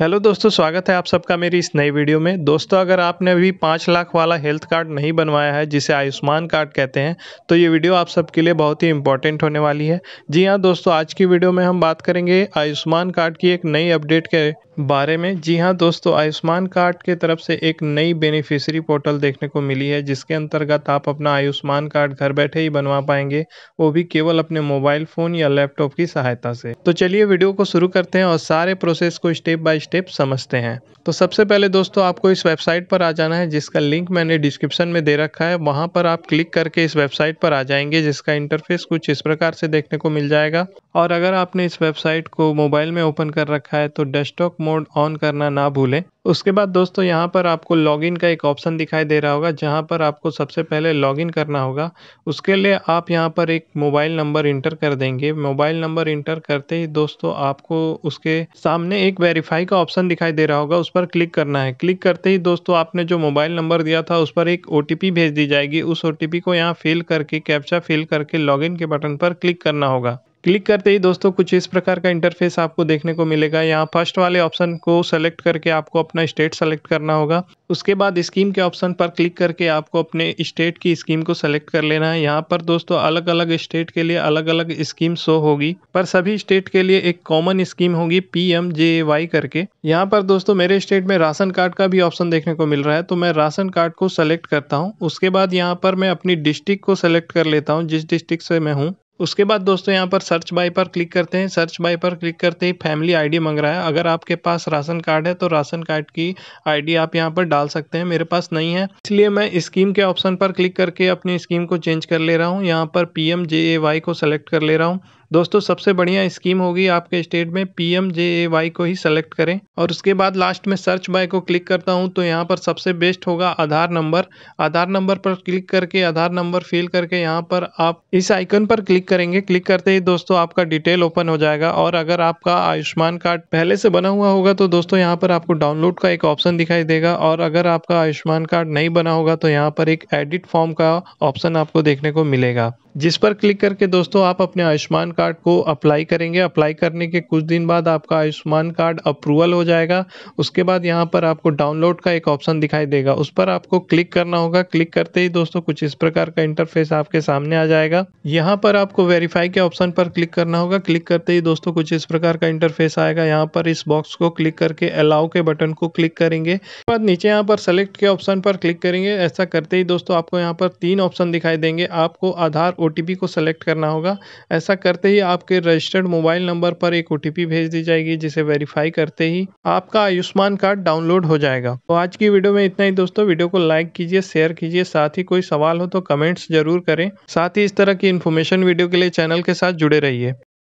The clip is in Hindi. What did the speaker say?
हेलो दोस्तों स्वागत है आप सबका मेरी इस नई वीडियो में दोस्तों अगर आपने अभी पाँच लाख वाला हेल्थ कार्ड नहीं बनवाया है जिसे आयुष्मान कार्ड कहते हैं तो ये वीडियो आप सबके लिए बहुत ही इंपॉर्टेंट होने वाली है जी हाँ दोस्तों आज की वीडियो में हम बात करेंगे आयुष्मान कार्ड की एक नई अपडेट के बारे में जी हाँ दोस्तों आयुष्मान कार्ड के तरफ से एक नई बेनिफिशरी पोर्टल देखने को मिली है जिसके अंतर्गत आप अपना आयुष्मान कार्ड घर बैठे ही बनवा पाएंगे वो भी केवल अपने मोबाइल फ़ोन या लैपटॉप की सहायता से तो चलिए वीडियो को शुरू करते हैं और सारे प्रोसेस को स्टेप बाय स्टेप समझते हैं तो सबसे पहले दोस्तों आपको इस वेबसाइट पर आ जाना है जिसका लिंक मैंने डिस्क्रिप्शन में दे रखा है वहाँ पर आप क्लिक करके इस वेबसाइट पर आ जाएंगे जिसका इंटरफेस कुछ इस प्रकार से देखने को मिल जाएगा और अगर आपने इस वेबसाइट को मोबाइल में ओपन कर रखा है तो डेस्कटॉप मोड ऑन करना ना भूलें उसके बाद दोस्तों यहाँ पर आपको लॉगिन का एक ऑप्शन दिखाई दे रहा होगा जहाँ पर आपको सबसे पहले लॉगिन करना होगा उसके लिए आप यहाँ पर एक मोबाइल नंबर इंटर कर देंगे मोबाइल नंबर इंटर करते ही दोस्तों आपको उसके सामने एक वेरीफाई का ऑप्शन दिखाई दे रहा होगा उस पर क्लिक करना है क्लिक करते ही दोस्तों आपने जो मोबाइल नंबर दिया था उस पर एक ओ भेज दी जाएगी उस ओ को यहाँ फिल करके कैप्चा फिल करके लॉग के बटन पर क्लिक करना होगा क्लिक करते ही दोस्तों कुछ इस प्रकार का इंटरफेस आपको देखने को मिलेगा यहाँ फर्स्ट वाले ऑप्शन को सेलेक्ट करके आपको अपना स्टेट सेलेक्ट करना होगा उसके बाद स्कीम के ऑप्शन पर क्लिक करके आपको अपने स्टेट की स्कीम को सेलेक्ट कर लेना है यहाँ पर दोस्तों अलग अलग स्टेट के लिए अलग अलग स्कीम शो होगी पर सभी स्टेट के लिए एक कॉमन स्कीम होगी पी एम जे वाई करके यहाँ पर दोस्तों मेरे स्टेट में राशन कार्ड का भी ऑप्शन देखने को मिल रहा है तो मैं राशन कार्ड को सेलेक्ट करता हूँ उसके बाद यहाँ पर मैं अपनी डिस्ट्रिक्ट को सेलेक्ट कर लेता हूँ जिस डिस्ट्रिक्ट से मैं हूँ उसके बाद दोस्तों यहाँ पर सर्च बाई पर क्लिक करते हैं सर्च बाई पर क्लिक करते ही फैमिली आईडी मंग रहा है अगर आपके पास राशन कार्ड है तो राशन कार्ड की आईडी आप यहाँ पर डाल सकते हैं मेरे पास नहीं है इसलिए मैं स्कीम के ऑप्शन पर क्लिक करके अपनी स्कीम को चेंज कर ले रहा हूँ यहाँ पर P M J A Y को सेलेक्ट कर ले रहा हूँ दोस्तों सबसे बढ़िया स्कीम होगी आपके स्टेट में P M J A Y को ही सेलेक्ट करें और उसके बाद लास्ट में सर्च बाय को क्लिक करता हूँ तो यहाँ पर सबसे बेस्ट होगा आधार नंबर आधार नंबर पर क्लिक करके आधार नंबर फिल करके यहाँ पर आप इस आइकन पर क्लिक करेंगे क्लिक करते ही दोस्तों आपका डिटेल ओपन हो जाएगा और अगर आपका आयुष्मान कार्ड पहले से बना हुआ होगा तो दोस्तों यहाँ पर आपको डाउनलोड का एक ऑप्शन दिखाई देगा और अगर आपका आयुष्मान कार्ड नहीं बना होगा तो यहाँ पर एक एडिट फॉर्म का ऑप्शन आपको देखने को मिलेगा जिस पर क्लिक करके दोस्तों आप अपने आयुष्मान कार्ड को अप्लाई करेंगे अप्लाई करने के कुछ दिन बाद आपका आयुष्मान कार्ड अप्रूवल हो जाएगा उसके बाद यहाँ पर आपको डाउनलोड का एक ऑप्शन दिखाई देगा उस पर आपको क्लिक करना होगा क्लिक करते ही दोस्तों कुछ इस प्रकार का इंटरफेस आपके सामने आ जाएगा यहाँ पर आपको वेरीफाई के ऑप्शन पर क्लिक करना होगा क्लिक करते ही दोस्तों कुछ इस प्रकार का इंटरफेस आएगा यहाँ पर इस बॉक्स को क्लिक करके अलाउ के बटन को क्लिक करेंगे बाद नीचे यहाँ पर सेलेक्ट के ऑप्शन पर क्लिक करेंगे ऐसा करते ही दोस्तों आपको यहाँ पर तीन ऑप्शन दिखाई देंगे आपको आधार ओ को सेलेक्ट करना होगा ऐसा करते ही आपके रजिस्टर्ड मोबाइल नंबर पर एक ओ भेज दी जाएगी जिसे वेरीफाई करते ही आपका आयुष्मान कार्ड डाउनलोड हो जाएगा तो आज की वीडियो में इतना ही दोस्तों वीडियो को लाइक कीजिए शेयर कीजिए साथ ही कोई सवाल हो तो कमेंट्स जरूर करें साथ ही इस तरह की इन्फॉर्मेशन वीडियो के लिए चैनल के साथ जुड़े रहिए